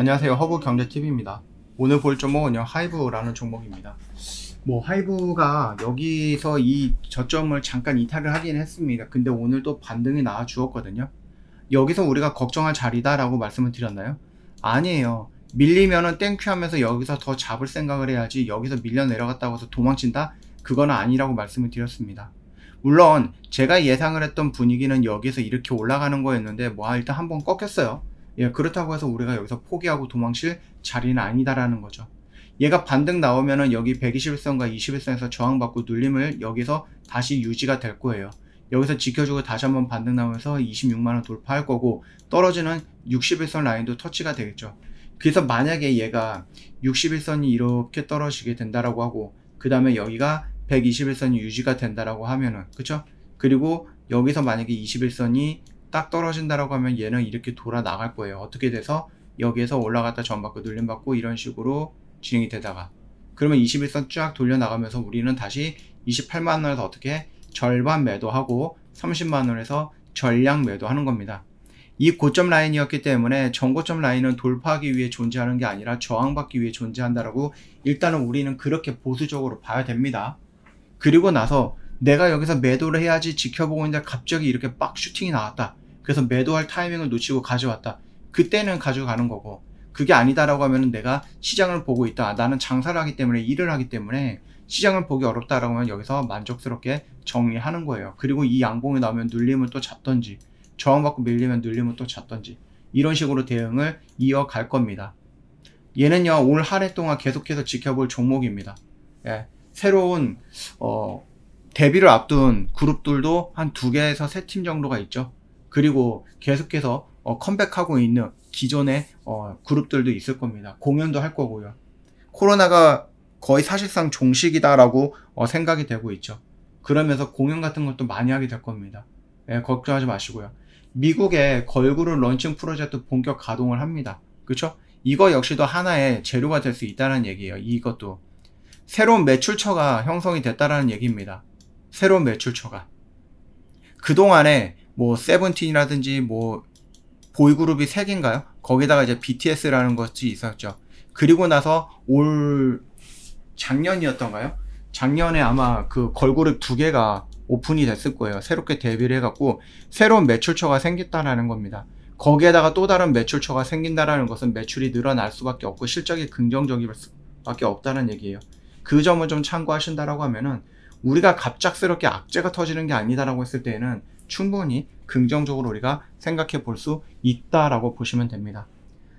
안녕하세요. 허브 경제 t v 입니다 오늘 볼종목은 하이브라는 종목입니다. 뭐 하이브가 여기서 이 저점을 잠깐 이탈을 하긴 했습니다. 근데 오늘 또 반등이 나와 주었거든요. 여기서 우리가 걱정할 자리다라고 말씀을 드렸나요? 아니에요. 밀리면은 땡큐 하면서 여기서 더 잡을 생각을 해야지 여기서 밀려 내려갔다고 해서 도망친다? 그건 아니라고 말씀을 드렸습니다. 물론 제가 예상을 했던 분위기는 여기서 이렇게 올라가는 거였는데 뭐 아, 일단 한번 꺾였어요. 예, 그렇다고 해서 우리가 여기서 포기하고 도망칠 자리는 아니다라는 거죠. 얘가 반등 나오면은 여기 121선과 21선에서 저항받고 눌림을 여기서 다시 유지가 될 거예요. 여기서 지켜주고 다시 한번 반등 나오면서 26만원 돌파할 거고 떨어지는 61선 라인도 터치가 되겠죠. 그래서 만약에 얘가 61선이 이렇게 떨어지게 된다라고 하고 그 다음에 여기가 121선이 유지가 된다라고 하면은 그쵸? 그리고 여기서 만약에 21선이 딱 떨어진다라고 하면 얘는 이렇게 돌아 나갈 거예요. 어떻게 돼서 여기에서 올라갔다 전받고 눌림받고 이런 식으로 진행이 되다가 그러면 21선 쫙 돌려 나가면서 우리는 다시 28만 원에서 어떻게 절반 매도하고 30만 원에서 전량 매도하는 겁니다. 이 고점 라인이었기 때문에 전고점 라인은 돌파하기 위해 존재하는 게 아니라 저항받기 위해 존재한다라고 일단은 우리는 그렇게 보수적으로 봐야 됩니다. 그리고 나서 내가 여기서 매도를 해야지 지켜보고 있는데 갑자기 이렇게 빡 슈팅이 나왔다. 그래서 매도할 타이밍을 놓치고 가져왔다. 그때는 가져가는 거고 그게 아니다라고 하면 내가 시장을 보고 있다. 나는 장사를 하기 때문에 일을 하기 때문에 시장을 보기 어렵다라고 하면 여기서 만족스럽게 정리하는 거예요. 그리고 이 양봉이 나오면 눌림을 또 잡던지 저항받고 밀리면 눌림을 또 잡던지 이런 식으로 대응을 이어갈 겁니다. 얘는요 올 한 해 동안 계속해서 지켜볼 종목입니다. 예, 새로운 어, 데뷔를 앞둔 그룹들도 한 두 개에서 세 팀 정도가 있죠. 그리고 계속해서 어, 컴백하고 있는 기존의 어, 그룹들도 있을 겁니다. 공연도 할 거고요. 코로나가 거의 사실상 종식이다라고 어, 생각이 되고 있죠. 그러면서 공연 같은 것도 많이 하게 될 겁니다. 예, 걱정하지 마시고요. 미국의 걸그룹 런칭 프로젝트 본격 가동을 합니다. 그렇죠? 이거 역시도 하나의 재료가 될 수 있다는 얘기예요. 이것도 새로운 매출처가 형성이 됐다라는 얘기입니다. 새로운 매출처가. 그동안에 뭐 세븐틴이라든지 뭐 보이그룹이 3개인가요? 거기다가 이제 BTS라는 것이 있었죠. 그리고 나서 올 작년이었던가요? 작년에 아마 그 걸그룹 두 개가 오픈이 됐을 거예요. 새롭게 데뷔를 해갖고 새로운 매출처가 생겼다라는 겁니다. 거기에다가 또 다른 매출처가 생긴다라는 것은 매출이 늘어날 수밖에 없고 실적이 긍정적일 수밖에 없다는 얘기예요. 그 점을 좀 참고하신다라고 하면은 우리가 갑작스럽게 악재가 터지는 게 아니다라고 했을 때에는 충분히 긍정적으로 우리가 생각해 볼 수 있다라고 보시면 됩니다.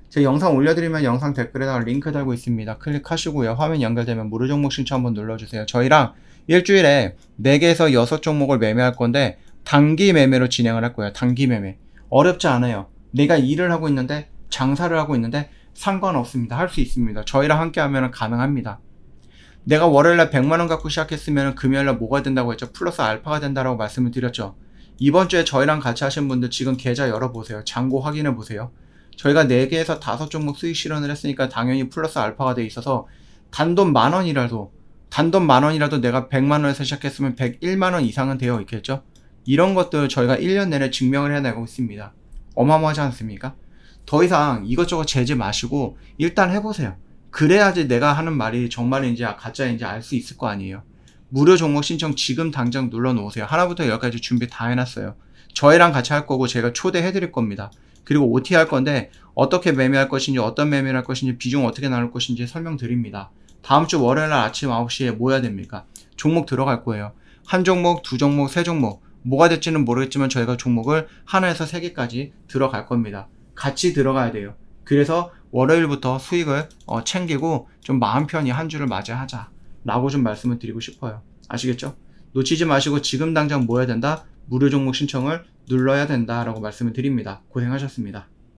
제 영상 올려드리면 영상 댓글에다가 링크 달고 있습니다. 클릭하시고요. 화면 연결되면 무료 종목 신청 한번 눌러주세요. 저희랑 일주일에 4개에서 6종목을 매매할 건데 단기 매매로 진행을 할 거예요. 단기 매매. 어렵지 않아요. 내가 일을 하고 있는데 장사를 하고 있는데 상관없습니다. 할 수 있습니다. 저희랑 함께하면 가능합니다. 내가 월요일날 100만원 갖고 시작했으면 금요일날 뭐가 된다고 했죠? 플러스 알파가 된다고 말씀을 드렸죠. 이번 주에 저희랑 같이 하신 분들 지금 계좌 열어보세요. 잔고 확인해 보세요. 저희가 4개에서 5종목 수익 실현을 했으니까 당연히 플러스 알파가 돼 있어서 단돈 만원이라도 단돈 만원이라도 내가 100만원에서 시작했으면 101만원 이상은 되어 있겠죠? 이런 것들 저희가 1년 내내 증명을 해내고 있습니다. 어마어마하지 않습니까? 더 이상 이것저것 재지 마시고 일단 해보세요. 그래야지 내가 하는 말이 정말인지 가짜인지 알 수 있을 거 아니에요. 무료 종목 신청 지금 당장 눌러 놓으세요. 하나부터 열까지 준비 다 해놨어요. 저희랑 같이 할 거고 제가 초대해 드릴 겁니다. 그리고 OT 할 건데 어떻게 매매할 것인지 어떤 매매를 할 것인지 비중 어떻게 나눌 것인지 설명드립니다. 다음 주 월요일 날 아침 9시에 뭐 해야 됩니까? 종목 들어갈 거예요. 한 종목, 두 종목, 세 종목 뭐가 될지는 모르겠지만 저희가 종목을 하나에서 세 개까지 들어갈 겁니다. 같이 들어가야 돼요. 그래서 월요일부터 수익을 어, 챙기고 좀 마음 편히 한 주를 맞이하자 라고 좀 말씀을 드리고 싶어요 아시겠죠? 놓치지 마시고 지금 당장 뭐 해야 된다? 무료 종목 신청을 눌러야 된다 라고 말씀을 드립니다 고생하셨습니다